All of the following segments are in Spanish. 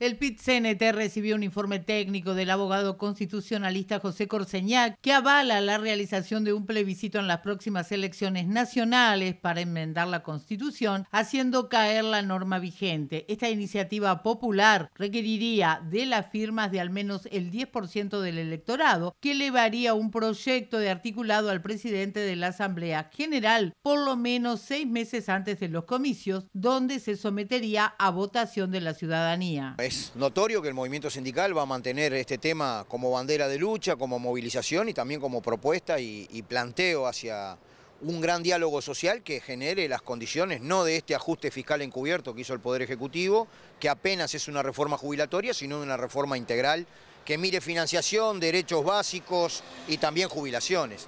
El PIT-CNT recibió un informe técnico del abogado constitucionalista José Corseñac que avala la realización de un plebiscito en las próximas elecciones nacionales para enmendar la Constitución, haciendo caer la norma vigente. Esta iniciativa popular requeriría de las firmas de al menos el 10% del electorado, que elevaría un proyecto de articulado al presidente de la Asamblea General por lo menos seis meses antes de los comicios, donde se sometería a votación de la ciudadanía es notorio que el movimiento sindical va a mantener este tema como bandera de lucha, como movilización y también como propuesta y, planteo hacia un gran diálogo social que genere las condiciones no de este ajuste fiscal encubierto que hizo el Poder Ejecutivo, que apenas es una reforma jubilatoria, sino de una reforma integral que mire financiación, derechos básicos y también jubilaciones.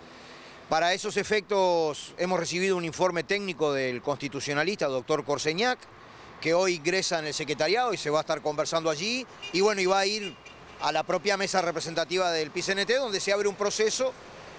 Para esos efectos hemos recibido un informe técnico del constitucionalista doctor Corseñac, que hoy ingresa en el secretariado y se va a estar conversando allí. Y bueno, y va a ir a la propia mesa representativa del PCNT, donde se abre un proceso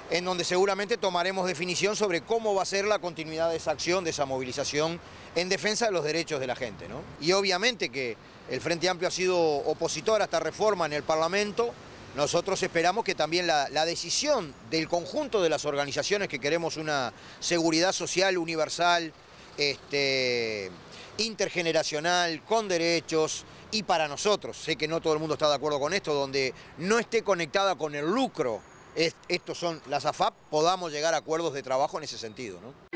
en donde seguramente tomaremos definición sobre cómo va a ser la continuidad de esa acción, de esa movilización en defensa de los derechos de la gente. Y obviamente que el Frente Amplio ha sido opositor a esta reforma en el Parlamento, nosotros esperamos que también la, decisión del conjunto de las organizaciones que queremos una seguridad social universal, este, intergeneracional, con derechos y para nosotros. Sé que no todo el mundo está de acuerdo con esto, donde no esté conectada con el lucro, estos son las AFAP, podamos llegar a acuerdos de trabajo en ese sentido.